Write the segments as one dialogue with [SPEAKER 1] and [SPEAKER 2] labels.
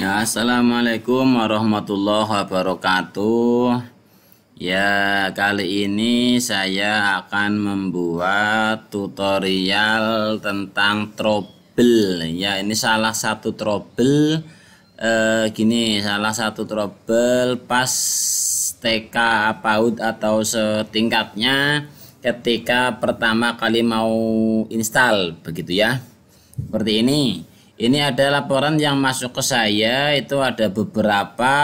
[SPEAKER 1] Ya, assalamualaikum warahmatullahi wabarakatuh. Ya, kali ini saya akan membuat tutorial tentang trouble. Ya, ini salah satu trouble. e, gini, salah satu trouble pas TK PAUD atau setingkatnya ketika pertama kali mau install, begitu ya. Seperti ini ini ada laporan yang masuk ke saya itu ada beberapa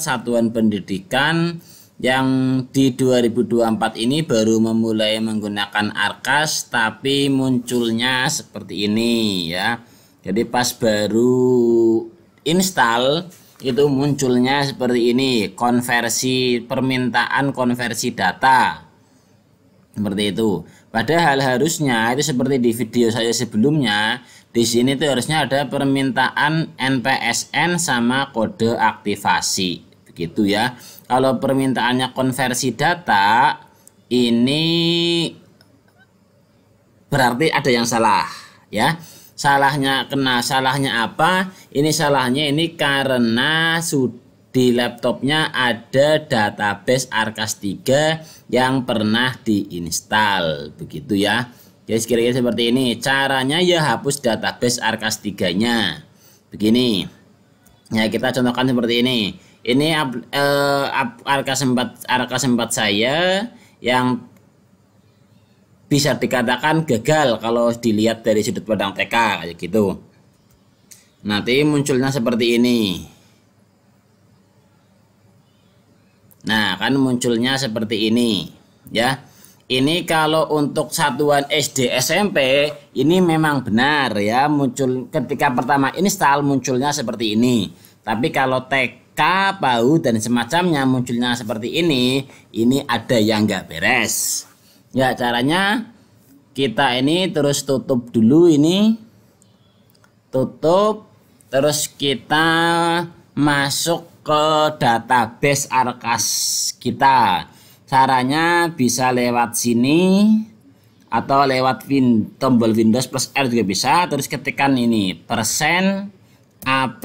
[SPEAKER 1] satuan pendidikan yang di 2024 ini baru memulai menggunakan Arkas tapi munculnya seperti ini ya. Jadi pas baru install itu munculnya seperti ini, konversi permintaan konversi data. Seperti itu. Padahal harusnya itu seperti di video saya sebelumnya, di sini itu harusnya ada permintaan NPSN sama kode aktivasi. Begitu ya. Kalau permintaannya konversi data, ini berarti ada yang salah, ya. Salahnya kena salahnya apa? Ini salahnya ini karena sudah di laptopnya ada database Arkas 3 yang pernah diinstal begitu ya jadi kira-kira seperti ini caranya ya hapus database Arkas 3 nya begini ya kita contohkan seperti ini ini uh, Arkas 4 Arkas 4 saya yang bisa dikatakan gagal kalau dilihat dari sudut pandang TK kayak gitu nanti munculnya seperti ini kan munculnya seperti ini ya ini kalau untuk satuan SD SMP ini memang benar ya muncul ketika pertama ini install munculnya seperti ini tapi kalau TK PAU dan semacamnya munculnya seperti ini ini ada yang nggak beres ya caranya kita ini terus tutup dulu ini tutup terus kita masuk ke database Arkas kita. Caranya bisa lewat sini atau lewat win, tombol Windows plus R juga bisa. Terus ketikkan ini persen app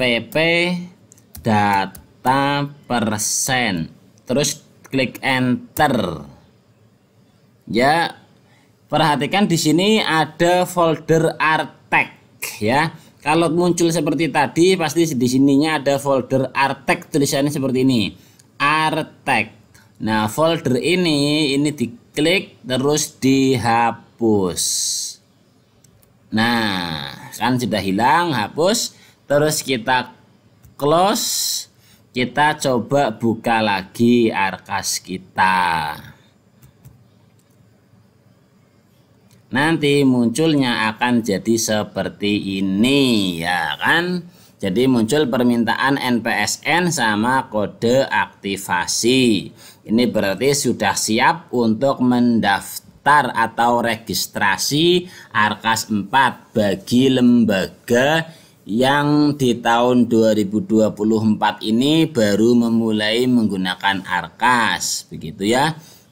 [SPEAKER 1] data persen. Terus klik enter. Ya, perhatikan di sini ada folder artek ya. Kalau muncul seperti tadi, pasti di sininya ada folder artek tulisannya seperti ini. Artek. Nah, folder ini ini diklik terus dihapus. Nah, kan sudah hilang, hapus, terus kita close, kita coba buka lagi arkas kita. nanti munculnya akan jadi seperti ini ya kan jadi muncul permintaan NPSN sama kode aktivasi ini berarti sudah siap untuk mendaftar atau registrasi Arkas 4 bagi lembaga yang di tahun 2024 ini baru memulai menggunakan Arkas begitu ya